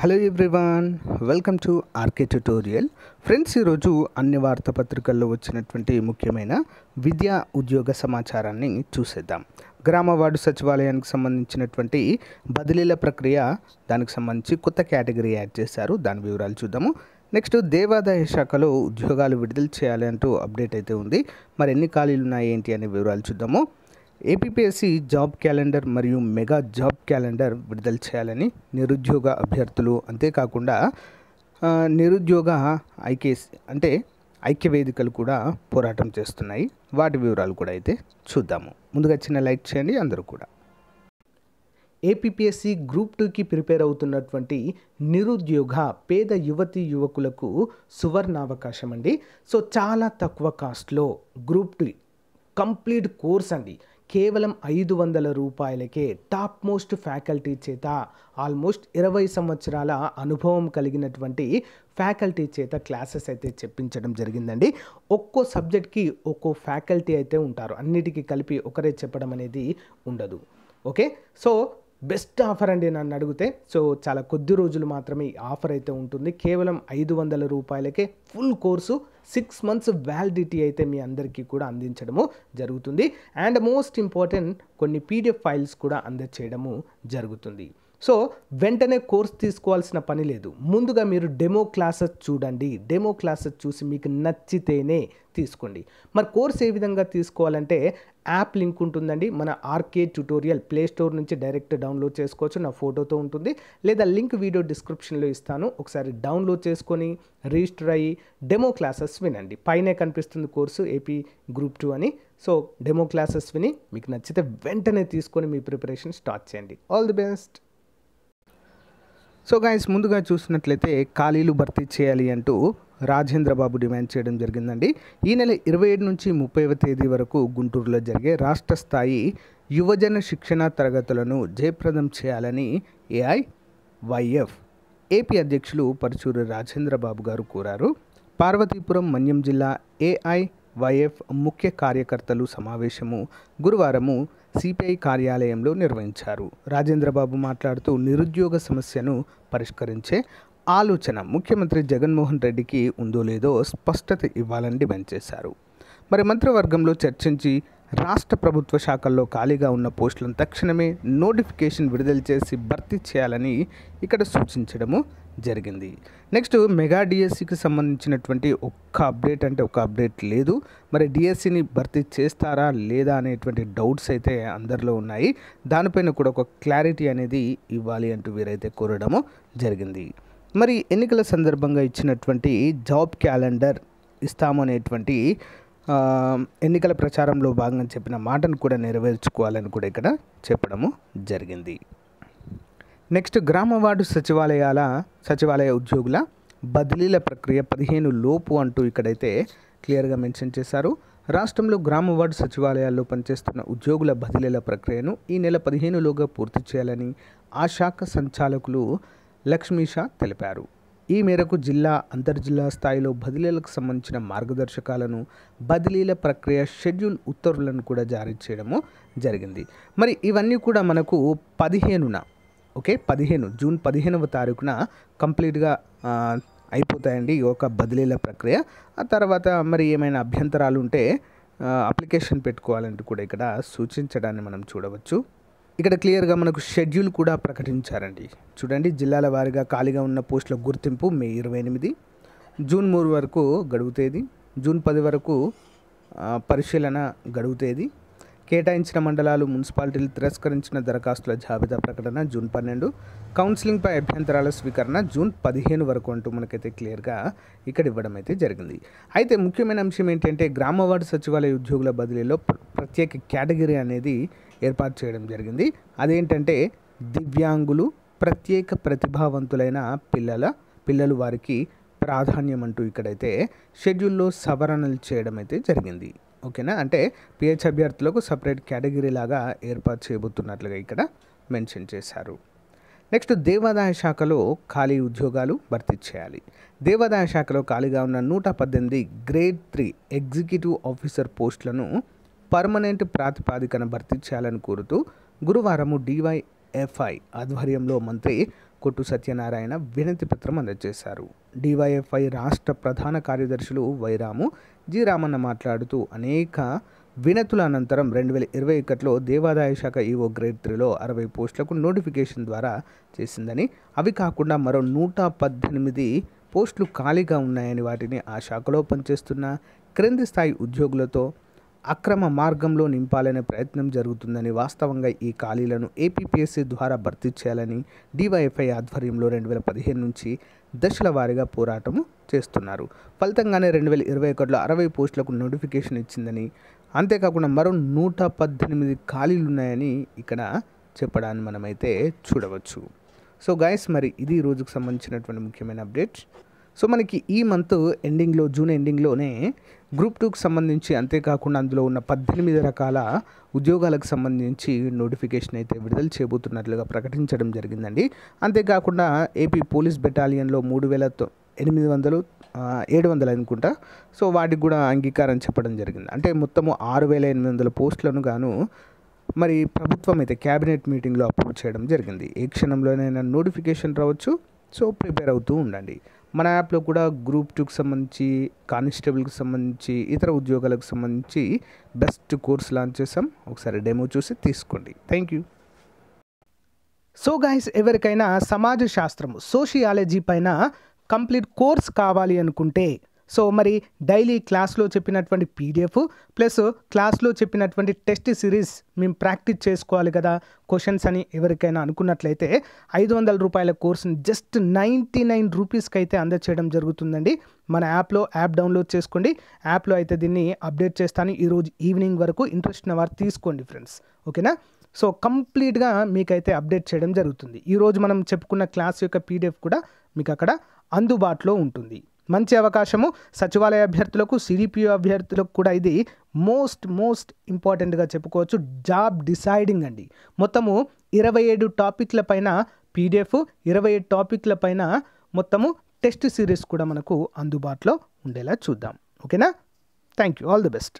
hello everyone welcome to RK tutorial friends ఈరోజు అన్ని వార్తాపత్రికల్లో వచ్చినటువంటి ముఖ్యమైన విద్యా ఉద్యోగ సమాచారాన్ని చూసేద్దాం గ్రామ వార్డు సచివాలయానికి సంబంధించినటువంటి బదిలీల ప్రక్రియ దానికి సంబంధించి కొత్త కేటగిరీ యాడ్ చేశారు దాని వివరాలు చూద్దాము నెక్స్ట్ దేవాదాయ శాఖలో ఉద్యోగాలు విడుదల చేయాలి అంటూ అప్డేట్ అయితే ఉంది మరి ఎన్ని ఖాళీలు ఉన్నాయి ఏంటి అనే వివరాలు చూద్దాము ఏపీపీఎస్సీ జాబ్ క్యాలెండర్ మరియు మెగా జాబ్ క్యాలెండర్ విడుదల చేయాలని నిరుద్యోగ అభ్యర్థులు అంతేకాకుండా నిరుద్యోగ ఐకేస్ అంటే ఐక్య వేదికలు కూడా పోరాటం చేస్తున్నాయి వాటి వివరాలు కూడా అయితే చూద్దాము ముందుగా చిన్న లైక్ చేయండి అందరూ కూడా ఏపీపీఎస్సీ గ్రూప్ టూకి ప్రిపేర్ అవుతున్నటువంటి నిరుద్యోగ పేద యువతి యువకులకు సువర్ణావకాశం అండి సో చాలా తక్కువ కాస్ట్లో గ్రూప్ టూ కంప్లీట్ కోర్స్ అండి కేవలం ఐదు వందల రూపాయలకే టాప్ మోస్ట్ ఫ్యాకల్టీ చేత ఆల్మోస్ట్ ఇరవై సంవత్సరాల అనుభవం కలిగినటువంటి ఫ్యాకల్టీ చేత క్లాసెస్ అయితే చెప్పించడం జరిగిందండి ఒక్కో సబ్జెక్ట్కి ఒక్కో ఫ్యాకల్టీ అయితే ఉంటారు అన్నిటికీ కలిపి ఒకరే చెప్పడం అనేది ఉండదు ఓకే సో బెస్ట్ ఆఫర్ అండి నన్ను అడిగితే సో చాలా కొద్ది రోజులు మాత్రమే ఆఫర్ అయితే ఉంటుంది కేవలం ఐదు వందల రూపాయలకే full course six months validity అయితే మీ అందరికీ కూడా అందించడము జరుగుతుంది అండ్ మోస్ట్ ఇంపార్టెంట్ కొన్ని పీడిఎఫ్ ఫైల్స్ కూడా అందచేయడము జరుగుతుంది సో వెంటనే కోర్స్ తీసుకోవాల్సిన పని లేదు ముందుగా మీరు డెమో క్లాసెస్ చూడండి డెమో క్లాసెస్ చూసి మీకు నచ్చితేనే తీసుకోండి మరి కోర్స్ ఏ విధంగా తీసుకోవాలంటే యాప్ లింక్ ఉంటుందండి మన ఆర్కే ట్యూటోరియల్ ప్లేస్టోర్ నుంచి డైరెక్ట్ డౌన్లోడ్ చేసుకోవచ్చు నా ఫోటోతో ఉంటుంది లేదా లింక్ వీడియో డిస్క్రిప్షన్లో ఇస్తాను ఒకసారి డౌన్లోడ్ చేసుకొని రిజిస్టర్ అయ్యి డెమో క్లాసెస్ వినండి పైనే కనిపిస్తుంది కోర్సు ఏపీ గ్రూప్ టూ అని సో డెమో క్లాసెస్ విని మీకు నచ్చితే వెంటనే తీసుకొని మీ ప్రిపరేషన్ స్టార్ట్ చేయండి all the best so guys ముందుగా చూసినట్లయితే ఖాళీలు భర్తీ చేయాలి అంటూ రాజేంద్ర బాబు డిమాండ్ చేయడం జరిగిందండి ఈ నెల ఇరవై ఏడు నుంచి ముప్పైవ తేదీ వరకు గుంటూరులో జరిగే రాష్ట్ర స్థాయి యువజన శిక్షణ తరగతులను జయప్రదం చేయాలని ఏఐవైఎఫ్ ఏపీ అధ్యక్షులు రాజేంద్ర రాజేంద్రబాబు గారు కోరారు పార్వతీపురం మన్యం జిల్లా ఏఐవైఎఫ్ ముఖ్య కార్యకర్తలు సమావేశము గురువారము సిపిఐ కార్యాలయంలో నిర్వహించారు రాజేంద్రబాబు మాట్లాడుతూ నిరుద్యోగ సమస్యను పరిష్కరించే ఆలోచన ముఖ్యమంత్రి జగన్మోహన్ రెడ్డికి ఉందో లేదో స్పష్టత ఇవ్వాలని డిమాండ్ చేశారు మరి మంత్రివర్గంలో చర్చించి రాష్ట్ర ప్రభుత్వ శాఖల్లో ఖాళీగా ఉన్న పోస్టులను తక్షణమే నోటిఫికేషన్ విడుదల చేసి భర్తీ చేయాలని ఇక్కడ సూచించడము జరిగింది నెక్స్ట్ మెగా డిఎస్సికి సంబంధించినటువంటి ఒక్క అప్డేట్ అంటే ఒక అప్డేట్ లేదు మరి డిఎస్సిని భర్తీ చేస్తారా లేదా అనేటువంటి డౌట్స్ అయితే అందరిలో ఉన్నాయి దానిపైన కూడా ఒక క్లారిటీ అనేది ఇవ్వాలి అంటూ వీరైతే కోరడము జరిగింది మరి ఎన్నికల సందర్భంగా ఇచ్చినటువంటి జాబ్ క్యాలెండర్ ఇస్తామనేటువంటి ఎన్నికల ప్రచారంలో భాగంగా చెప్పిన మాటను కూడా నెరవేర్చుకోవాలని కూడా ఇక్కడ చెప్పడము జరిగింది నెక్స్ట్ గ్రామ వార్డు సచివాలయాల సచివాలయ ఉద్యోగుల బదిలీల ప్రక్రియ పదిహేను లోపు అంటూ ఇక్కడైతే క్లియర్గా మెన్షన్ చేశారు రాష్ట్రంలో గ్రామ వార్డు సచివాలయాల్లో పనిచేస్తున్న ఉద్యోగుల బదిలీల ప్రక్రియను ఈ నెల పదిహేనులోగా పూర్తి చేయాలని ఆ శాఖ సంచాలకులు లక్ష్మీషా తెలిపారు ఈ మేరకు జిల్లా అంతర్జిల్లా స్థాయిలో బదిలీలకు సంబంధించిన మార్గదర్శకాలను బదిలీల ప్రక్రియ షెడ్యూల్ ఉత్తర్వులను కూడా జారీ చేయడము జరిగింది మరి ఇవన్నీ కూడా మనకు పదిహేనున ఓకే పదిహేను జూన్ పదిహేనవ తారీఖున కంప్లీట్గా అయిపోతాయండి ఈ యొక్క బదిలీల ప్రక్రియ ఆ తర్వాత మరి ఏమైనా అభ్యంతరాలు ఉంటే అప్లికేషన్ పెట్టుకోవాలంటే కూడా ఇక్కడ సూచించడాన్ని మనం చూడవచ్చు ఇక్కడ క్లియర్గా మనకు షెడ్యూల్ కూడా ప్రకటించారండి చూడండి జిల్లాల వారీగా ఖాళీగా ఉన్న పోస్టుల గుర్తింపు మే ఇరవై ఎనిమిది జూన్ మూడు వరకు గడువు తేదీ జూన్ పది వరకు పరిశీలన గడువు తేదీ కేటాయించిన మండలాలు మున్సిపాలిటీలు తిరస్కరించిన దరఖాస్తుల జాబితా ప్రకటన జూన్ పన్నెండు కౌన్సిలింగ్పై అభ్యంతరాల స్వీకరణ జూన్ పదిహేను వరకు అంటూ మనకైతే క్లియర్గా ఇక్కడ ఇవ్వడం అయితే జరిగింది అయితే ముఖ్యమైన అంశం ఏంటంటే గ్రామ వార్డు సచివాలయ ఉద్యోగుల బదిలీలో ప్రత్యేక కేటగిరీ అనేది ఏర్పాటు చేయడం జరిగింది అదేంటంటే దివ్యాంగులు ప్రత్యేక ప్రతిభావంతులైన పిల్లల పిల్లలు వారికి ప్రాధాన్యం అంటూ ఇక్కడైతే షెడ్యూల్లో సవరణలు చేయడం అయితే జరిగింది ఓకేనా అంటే పిహెచ్ అభ్యర్థులకు సపరేట్ కేటగిరీ లాగా ఏర్పాటు చేయబోతున్నట్లుగా ఇక్కడ మెన్షన్ చేశారు నెక్స్ట్ దేవాదాయ శాఖలో ఖాళీ ఉద్యోగాలు భర్తీ చేయాలి దేవాదాయ శాఖలో ఖాళీగా ఉన్న నూట పద్దెనిమిది గ్రేడ్ త్రీ ఎగ్జిక్యూటివ్ ఆఫీసర్ పోస్టులను పర్మనెంట్ ప్రాతిపాదికన భర్తీ చేయాలని కోరుతూ గురువారము డివైఎఫ్ఐ ఆధ్వర్యంలో మంత్రి కొట్టు సత్యనారాయణ వినతి పత్రం అందజేశారు డివైఎఫ్ఐ రాష్ట్ర ప్రధాన కార్యదర్శులు వైరాము జి రామన్న మాట్లాడుతూ అనేక వినతుల అనంతరం రెండు వేల ఇరవై ఒకటిలో దేవాదాయ శాఖ ఈవో e గ్రేడ్ త్రీలో అరవై పోస్టులకు నోటిఫికేషన్ ద్వారా చేసిందని అవి కాకుండా మరో నూట పద్దెనిమిది పోస్టులు ఖాళీగా ఉన్నాయని వాటిని ఆ శాఖలో పనిచేస్తున్న క్రింది స్థాయి ఉద్యోగులతో అక్రమ మార్గంలో నింపాలనే ప్రయత్నం జరుగుతుందని వాస్తవంగా ఈ ఖాళీలను ఏపీపీఎస్సీ ద్వారా భర్తీ చేయాలని డివైఎఫ్ఐ ఆధ్వర్యంలో రెండు వేల పదిహేను నుంచి దశల వారీగా పోరాటము చేస్తున్నారు ఫలితంగానే రెండు వేల ఇరవై ఒకటిలో అరవై పోస్టులకు నోటిఫికేషన్ ఇచ్చిందని అంతేకాకుండా మరో నూట పద్దెనిమిది ఖాళీలు ఉన్నాయని ఇక్కడ చెప్పడాన్ని మనమైతే చూడవచ్చు సో గాయస్ మరి ఇది రోజుకు సంబంధించినటువంటి ముఖ్యమైన అప్డేట్ సో మనకి ఈ మంత్ ఎండింగ్లో జూన్ ఎండింగ్లోనే గ్రూప్ టూకి సంబంధించి అంతేకాకుండా అందులో ఉన్న పద్దెనిమిది రకాల ఉద్యోగాలకు సంబంధించి నోటిఫికేషన్ అయితే విడుదల చేయబోతున్నట్లుగా ప్రకటించడం జరిగిందండి అంతేకాకుండా ఏపీ పోలీస్ బెటాలియన్లో మూడు వేల ఎనిమిది వందలు ఏడు వందలు అనుకుంటా సో వాటికి కూడా అంగీకారం చెప్పడం జరిగింది అంటే మొత్తము ఆరు వేల ఎనిమిది వందల పోస్టులను గాను మరి ప్రభుత్వం అయితే క్యాబినెట్ మీటింగ్లో అప్రూవ్ చేయడం జరిగింది ఏ క్షణంలోనైనా నోటిఫికేషన్ రావచ్చు సో ప్రిపేర్ అవుతూ ఉండండి మన యాప్లో కూడా గ్రూప్ టూకి సంబంధించి కానిస్టేబుల్కి సంబంధించి ఇతర ఉద్యోగాలకు సంబంధించి బెస్ట్ కోర్స్ లాంచ్ చేసాం ఒకసారి డెమో చూసి తీసుకోండి థ్యాంక్ యూ సో గాయస్ ఎవరికైనా సమాజ శాస్త్రము సోషియాలజీ పైన కంప్లీట్ కోర్స్ కావాలి అనుకుంటే సో మరి డైలీ క్లాస్లో చెప్పినటువంటి పీడిఎఫ్ ప్లస్ క్లాస్లో చెప్పినటువంటి టెస్ట్ సిరీస్ మేము ప్రాక్టీస్ చేసుకోవాలి కదా క్వశ్చన్స్ అని ఎవరికైనా అనుకున్నట్లయితే ఐదు వందల రూపాయల కోర్సుని జస్ట్ నైంటీ నైన్ రూపీస్కి అయితే అందచేయడం జరుగుతుందండి మన యాప్లో యాప్ డౌన్లోడ్ చేసుకోండి యాప్లో అయితే దీన్ని అప్డేట్ చేస్తాను ఈరోజు ఈవినింగ్ వరకు ఇంట్రెస్ట్ ఉన్న వారు తీసుకోండి ఫ్రెండ్స్ ఓకేనా సో కంప్లీట్గా మీకైతే అప్డేట్ చేయడం జరుగుతుంది ఈరోజు మనం చెప్పుకున్న క్లాస్ యొక్క పీడిఎఫ్ కూడా మీకు అక్కడ అందుబాటులో ఉంటుంది మంచి అవకాశము సచివాలయ అభ్యర్థులకు సిడిపిఓ అభ్యర్థులకు కూడా ఇది మోస్ట్ మోస్ట్ ఇంపార్టెంట్గా చెప్పుకోవచ్చు జాబ్ డిసైడింగ్ అండి మొత్తము ఇరవై ఏడు టాపిక్ల పైన పీడిఎఫ్ ఇరవై ఏడు టాపిక్ల పైన మొత్తము టెస్ట్ సిరీస్ కూడా మనకు అందుబాటులో ఉండేలా చూద్దాం ఓకేనా thank you all the best